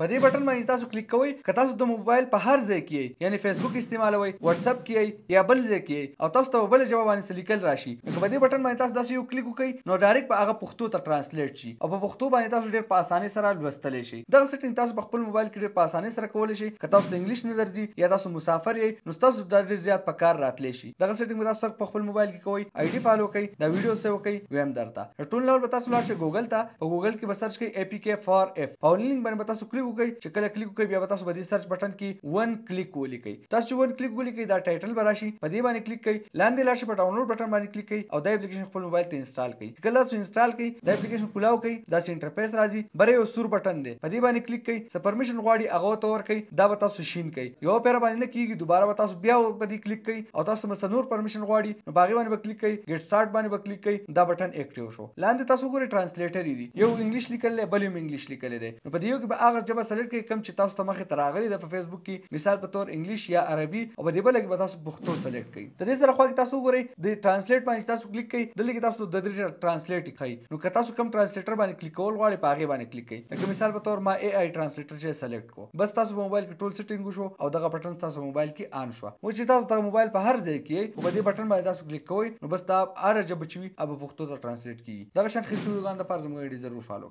په دې بٹن باندې تاسو کلیک کوئ که تاسو د موبایل په هر ځای کې یعنی فیسبوک استعمالوي واتس اپ کې یا بل ځای کې او تاسو ته بل جواب باندې لیکل راشي نو په دې بٹن باندې تاسو داسې یو کلیک وکړئ نو ډایرکټ په هغه پښتو ته ترانسلیټ شي او په پښتو باندې تاسو ډېر په اسانۍ سره لوستلی شي دغه سیټینګ تاسو په خپل موبایل کې ډېر په اسانۍ سره کولی شئ که تاسو ته انګلیش نه درځي یا تاسو مسافر یې نو تاسو دا ډېر زیات په کار راتلی شي دغه سیټینګ به تاسو په خپل موبایل کې کوئ آی ډي فالو کړئ دا ویډیو سیو کړئ ویم درته ټول نور به تاسو لاړ شئ ګوګل ته په ګوګل کې به سرچ کړئ اپی کے فار اف او لینک باندې به تاسو کلیک کلیک وکړئ چې کله کلیک وکړئ بیا به تاسو به د سرچ بٹن کې ون کلیک ولیکئ تاسو چې ون کلیک ولیکئ دا ټایټل به راشي په دې باندې کلیک کړئ لاندې لاشي په ډاونلوډ بٹن باندې کلیک کړئ او دا اپلیکیشن خپل موبایل ته انسټال کړئ کله تاسو انسټال کړئ دا اپلیکیشن کولاو کړئ دا انټرفیس راځي بره یو سور بٹن دی په دې باندې کلیک کړئ چې پرمیشن غواړي هغه تور کړئ دا به تاسو شین کړئ یو پیر باندې نه کیږي دوباره به تاسو بیا په دې کلیک کړئ او تاسو مس نور پرمیشن غواړي نو باغی باندې به کلیک کړئ ګیټ سٹارټ باندې به کلیک کړئ دا بٹن اکټیو شو لاندې تاسو ګورئ ترانسلیټر دی یو انګلیش لیکل دی بل یو انګلیش لیکل دی نو په دې یو کې به هغه ژبه سلیکټ کړئ کوم چې تاسو ته مخه تراغلی د فیسبوک کې مثال په تور انګلیش یا عربي او په دې بل کې تاسو پښتو سلیکټ کړئ د دې سره خو تاسو وګورئ د ټرانسلیټ باندې تاسو کلیک کړئ دلته کې تاسو د درې ټرانسلیټ کړئ نو که تاسو کوم ټرانسلیټر باندې کلیک کول غواړئ په هغه باندې کلیک کړئ لکه مثال په تور ما اي اي ټرانسلیټر چې سلیکټ کو بس تاسو موبایل کې ټول سیټینګ شو او دغه بٹن تاسو موبایل کې آن شو مو چې تاسو د موبایل په هر ځای کې په دې بٹن باندې تاسو کلیک کوئ نو بس تاسو عربي بچوي او په پښتو ته ټرانسلیټ کیږي دغه شان خصوصي وګان د پر زموږ ډیزر فالو